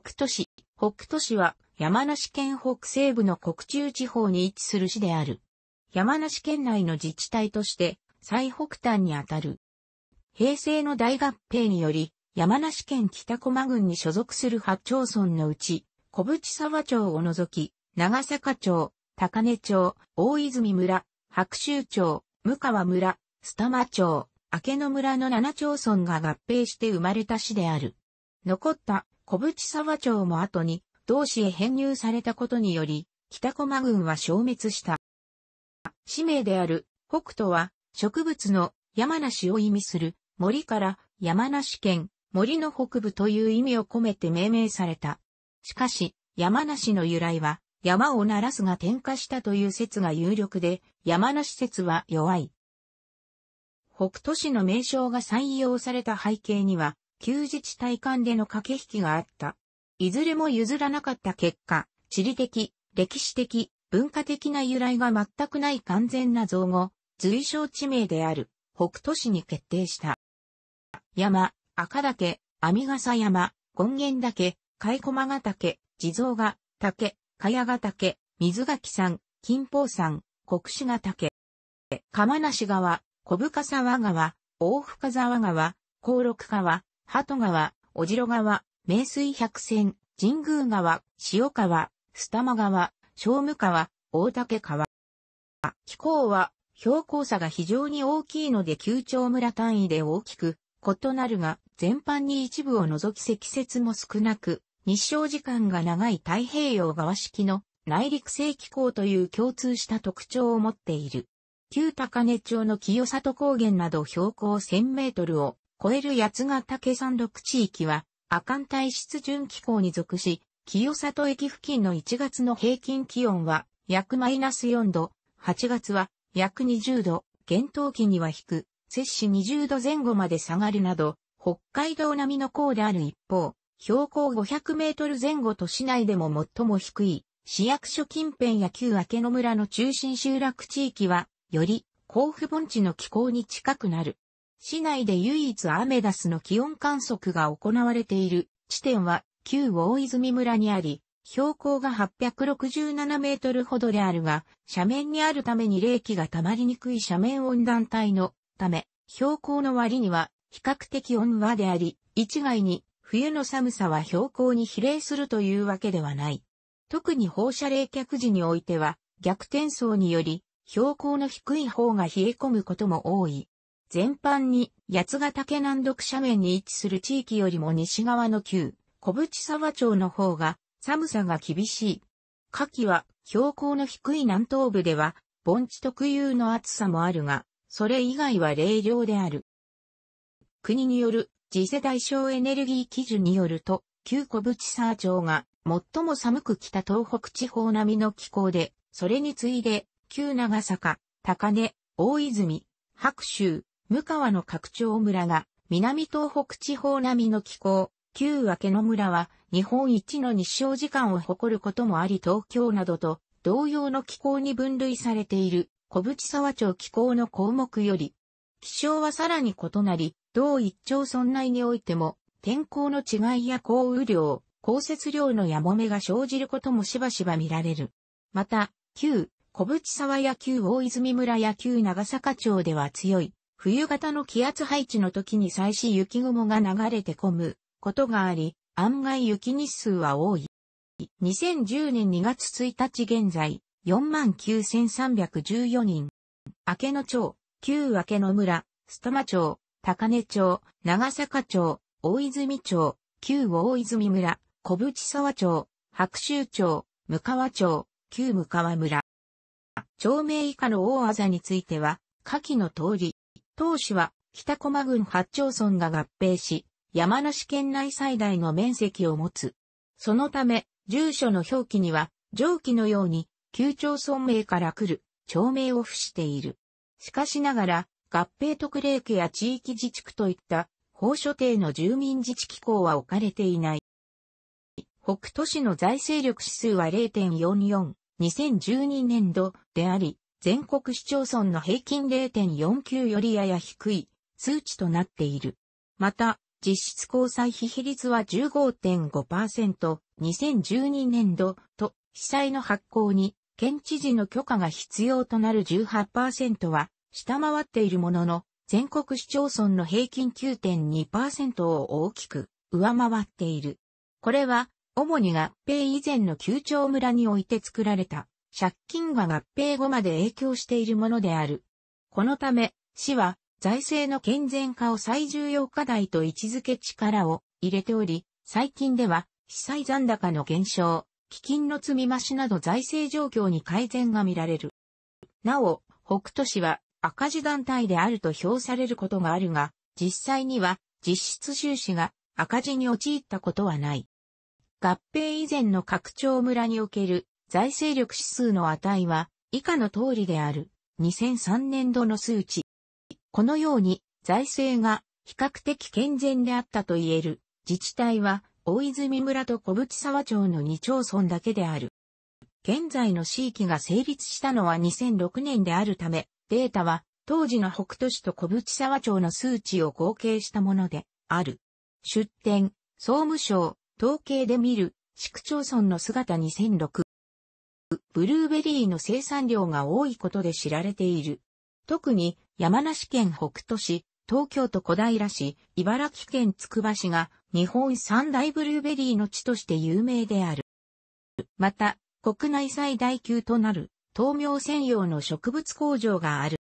北斗市。北斗市は山梨県北西部の国中地方に位置する市である。山梨県内の自治体として最北端にあたる。平成の大合併により、山梨県北駒郡に所属する八町村のうち、小淵沢町を除き、長坂町、高根町、大泉村、白州町、向川村、須玉町、明野村の7町村が合併して生まれた市である。残った小淵沢町も後に、同市へ編入されたことにより、北駒郡は消滅した。使命である、北斗は、植物の山梨を意味する森から山梨県森の北部という意味を込めて命名された。しかし、山梨の由来は、山を鳴らすが点火したという説が有力で、山梨説は弱い。北斗市の名称が採用された背景には、旧自治体間での駆け引きがあった。いずれも譲らなかった結果、地理的、歴史的、文化的な由来が全くない完全な造語、随称地名である、北都市に決定した。山、赤岳、網笠山、権現岳、貝駒ヶ岳、地蔵ヶ岳、茅ヶ岳、水垣山、金峰山、国志ヶ岳。釜梨川、小深沢川、大深沢川、高六川、鳩川、小城川、名水百選、神宮川、塩川、須玉川、正武川、大竹川。気候は、標高差が非常に大きいので九町村単位で大きく、異なるが、全般に一部を除き積雪も少なく、日照時間が長い太平洋側式の内陸性気候という共通した特徴を持っている。旧高根町の清里高原など標高1000メートルを超える八ヶ岳山麓地域は、阿寒帯湿潤気候に属し、清里駅付近の1月の平均気温は約マイナス4度、8月は約20度、厳冬期には低、摂氏20度前後まで下がるなど、北海道並みの高である一方、標高500メートル前後と市内でも最も低い、市役所近辺や旧明野村の中心集落地域は、より、甲府盆地の気候に近くなる。市内で唯一アメダスの気温観測が行われている地点は旧大泉村にあり、標高が867メートルほどであるが、斜面にあるために冷気が溜まりにくい斜面温暖帯のため、標高の割には比較的温和であり、一概に冬の寒さは標高に比例するというわけではない。特に放射冷却時においては、逆転層により、標高の低い方が冷え込むことも多い。全般に八ヶ岳南独斜面に位置する地域よりも西側の旧小淵沢町の方が寒さが厳しい。夏季は標高の低い南東部では盆地特有の暑さもあるが、それ以外は冷涼である。国による次世代省エネルギー基準によると、旧小淵沢町が最も寒く北東北地方並みの気候で、それに次いで、旧長坂、高根、大泉、白州、向川の拡張村が南東北地方並みの気候、旧明野村は日本一の日照時間を誇ることもあり東京などと同様の気候に分類されている小淵沢町気候の項目より、気象はさらに異なり、同一町村内においても天候の違いや降雨量、降雪量のやもめが生じることもしばしば見られる。また、旧小淵沢や旧大泉村や旧長坂町では強い冬型の気圧配置の時に最新雪雲が流れて込むことがあり、案外雪日数は多い。2010年2月1日現在、49,314人。明野町、旧明野村、須玉町、高根町、長坂町、大泉町、旧大泉村、小淵沢町、白州町、向川町、旧向川村。町名以下の大技については、下記の通り。当市は北駒郡八町村が合併し、山梨県内最大の面積を持つ。そのため、住所の表記には、上記のように、旧町村名から来る、町名を付している。しかしながら、合併特例区や地域自治区といった、法所定の住民自治機構は置かれていない。北都市の財政力指数は0.44、2012年度であり、全国市町村の平均0.49よりやや低い数値となっている。また、実質交際費比率は15.5%、2012年度と被災の発行に県知事の許可が必要となる18%は下回っているものの、全国市町村の平均9.2%を大きく上回っている。これは主に合併以前の九町村において作られた借金が合併後まで影響しているものである。このため、市は財政の健全化を最重要課題と位置づけ力を入れており、最近では、被災残高の減少、基金の積み増しなど財政状況に改善が見られる。なお、北斗市は赤字団体であると評されることがあるが、実際には実質収支が赤字に陥ったことはない。合併以前の拡張村における財政力指数の値は以下の通りである2003年度の数値。このように財政が比較的健全であったと言える自治体は大泉村と小淵沢町の2町村だけである。現在の地域が成立したのは2006年であるため、データは当時の北都市と小淵沢町の数値を合計したものである。出典、総務省、統計で見る、市区町村の姿2006。ブルーベリーの生産量が多いことで知られている。特に山梨県北杜市、東京都小平市、茨城県つくば市が日本三大ブルーベリーの地として有名である。また、国内最大級となる豆苗専用の植物工場がある。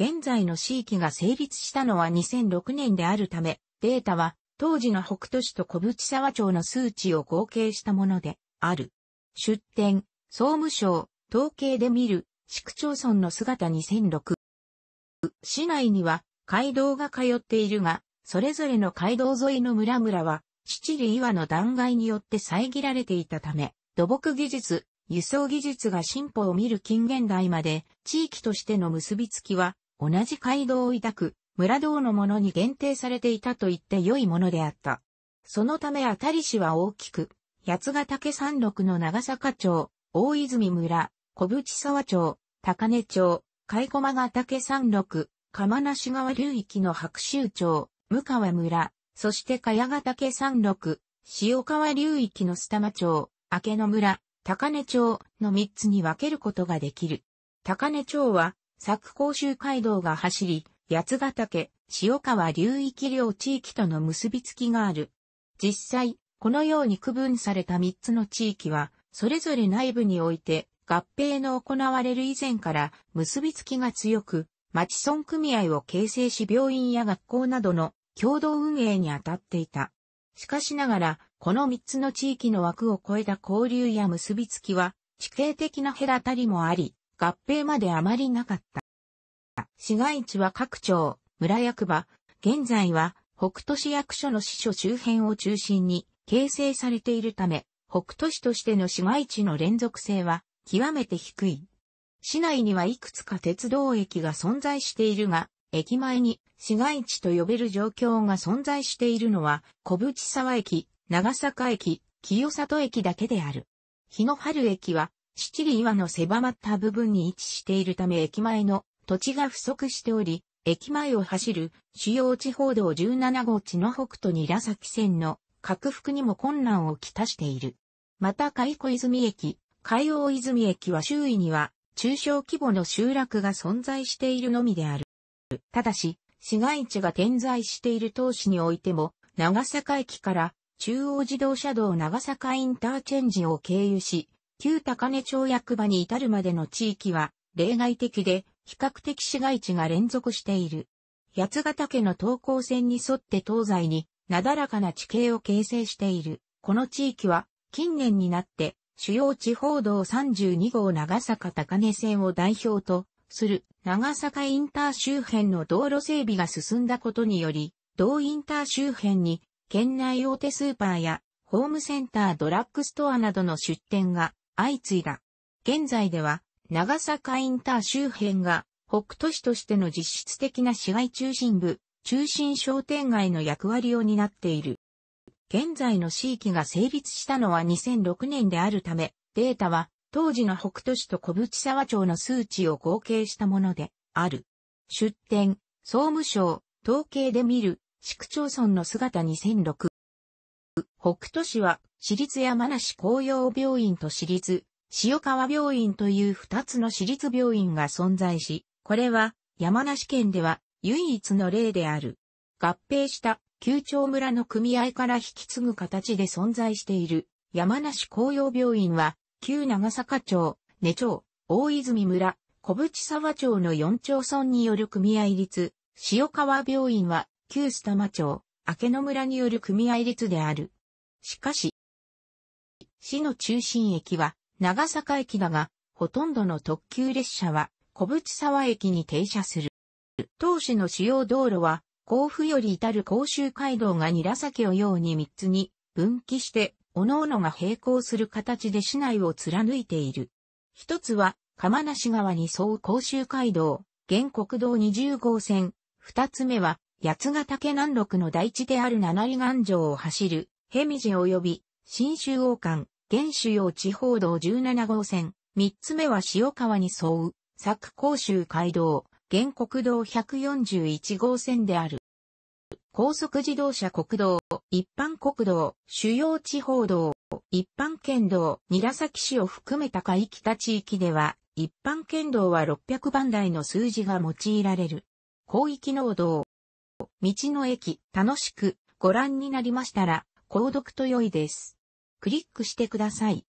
現在の地域が成立したのは2006年であるため、データは当時の北都市と小淵沢町の数値を合計したものである。出店、総務省、統計で見る、市区町村の姿2006。市内には、街道が通っているが、それぞれの街道沿いの村々は、七里岩の断崖によって遮られていたため、土木技術、輸送技術が進歩を見る近現代まで、地域としての結びつきは、同じ街道を抱く、村道のものに限定されていたと言って良いものであった。そのためあたり市は大きく、八ヶ岳山麓の長坂町、大泉村、小淵沢町、高根町、貝駒ヶ岳山麓、釜梨川流域の白州町、向川村、そして茅ヶ岳山麓、塩川流域の須玉町、明野村、高根町の3つに分けることができる。高根町は、佐久甲州街道が走り、八ヶ岳、塩川流域両地域との結びつきがある。実際、このように区分された3つの地域は、それぞれ内部において合併の行われる以前から結びつきが強く、町村組合を形成し病院や学校などの共同運営に当たっていた。しかしながら、この3つの地域の枠を超えた交流や結びつきは、地形的な隔たりもあり、合併まであまりなかった。市街地は各町、村役場、現在は北都市役所の支所周辺を中心に形成されているため、北都市としての市街地の連続性は極めて低い。市内にはいくつか鉄道駅が存在しているが、駅前に市街地と呼べる状況が存在しているのは、小淵沢駅、長坂駅、清里駅だけである。日野春駅は、七里岩の狭まった部分に位置しているため駅前の土地が不足しており、駅前を走る主要地方道17号地の北斗にら崎線の拡幅にも困難をきたしている。また海湖泉駅、海洋泉駅は周囲には中小規模の集落が存在しているのみである。ただし、市街地が点在している都市においても、長坂駅から中央自動車道長坂インターチェンジを経由し、旧高根町役場に至るまでの地域は例外的で比較的市街地が連続している。八ヶ岳の東高線に沿って東西になだらかな地形を形成している。この地域は近年になって主要地方道32号長坂高根線を代表とする長坂インター周辺の道路整備が進んだことにより、同インター周辺に県内大手スーパーやホームセンタードラッグストアなどの出店が相次いだ。現在では長坂インター周辺が北都市としての実質的な市街中心部、中心商店街の役割を担っている。現在の地域が成立したのは2006年であるため、データは当時の北都市と小淵沢町の数値を合計したものである。出典、総務省、統計で見る、市区町村の姿2006。北都市は、市立山梨工業病院と市立、塩川病院という二つの市立病院が存在し、これは、山梨県では、唯一の例である。合併した旧町村の組合から引き継ぐ形で存在している山梨工業病院は、旧長坂町、根町、大泉村、小淵沢町の4町村による組合率、塩川病院は、旧須玉町、明野村による組合率である。しかし、市の中心駅は長坂駅だが、ほとんどの特急列車は小淵沢駅に停車する。当市の主要道路は甲府より至る甲州街道が韮崎をように三つに分岐して、各々が並行する形で市内を貫いている。一つは、釜梨川に沿う甲州街道、現国道20号線。二つ目は、八ヶ岳南麓の大地である七里岩城を走る、ヘジ及び、新州王館、現主要地方道17号線。三つ目は塩川に沿う、佐久甲州街道、原国道141号線である。高速自動車国道、一般国道、主要地方道、一般県道、韮崎市を含めた海域た地域では、一般県道は600番台の数字が用いられる。広域農道。道の駅、楽しくご覧になりましたら、購読と良いです。クリックしてください。